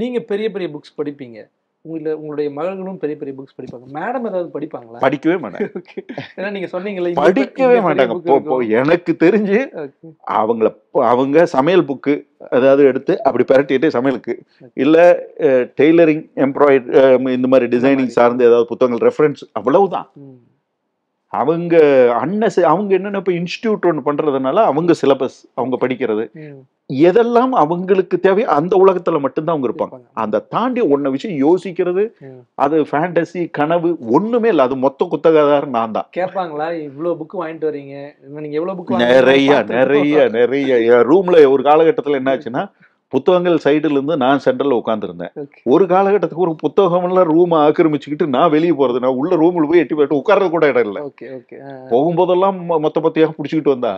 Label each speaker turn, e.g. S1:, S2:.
S1: நீங்கள் பெரிய பெரிய புக்ஸ் படிப்பீங்க உங்கள உங்களுடைய மகள்களும் பெரிய பெரிய புக்ஸ் படிப்பாங்க மேடம் ஏதாவது படிப்பாங்களா படிக்கவே மாட்டாங்க ஏன்னா நீங்க சொன்னீங்களே படிக்கவே மாட்டாங்க
S2: எனக்கு தெரிஞ்சு அவங்கள அவங்க சமையல் புக்கு அதாவது எடுத்து அப்படி பரட்டிட்டு சமையலுக்கு இல்ல டெய்லரிங் எம்ப்ராய்ட் இந்த மாதிரி டிசைனிங் சார்ந்து ஏதாவது புத்தகங்கள் ரெஃபரன்ஸ் அவ்வளவுதான் அவங்க அன்னசு அவங்க என்னென்ன இப்போ இன்ஸ்டியூட் ஒன்று பண்ணுறதுனால அவங்க சிலபஸ் அவங்க படிக்கிறது எதெல்லாம் அவங்களுக்கு தேவை அந்த உலகத்துல மட்டும்தான் அவங்க இருப்பாங்க அந்த தாண்டி ஒன்ன விஷயம் யோசிக்கிறது அது ஃபேண்டசி கனவு ஒண்ணுமே இல்லை அது மொத்த குத்தகதார நான் தான்
S1: கேட்பாங்களா இவ்வளவு புக் வாங்கிட்டு வரீங்க நீங்க எவ்வளவு புக் நிறைய நிறைய
S2: நிறைய ரூம்ல ஒரு காலகட்டத்துல என்னாச்சுன்னா புத்தகங்கள் சைடுலேருந்து நான் சென்ட்ரலில் உட்காந்துருந்தேன் ஒரு காலகட்டத்துக்கு ஒரு புத்தகம்லாம் ரூமை ஆக்கிரமிச்சுக்கிட்டு நான் வெளியே போகிறது நான் உள்ள ரூமில் போய் எட்டி போயிட்டு உட்கார்றது கூட இடம் இல்லை போகும்போதெல்லாம் மொத்த பத்தியாக பிடிச்சிக்கிட்டு வந்தா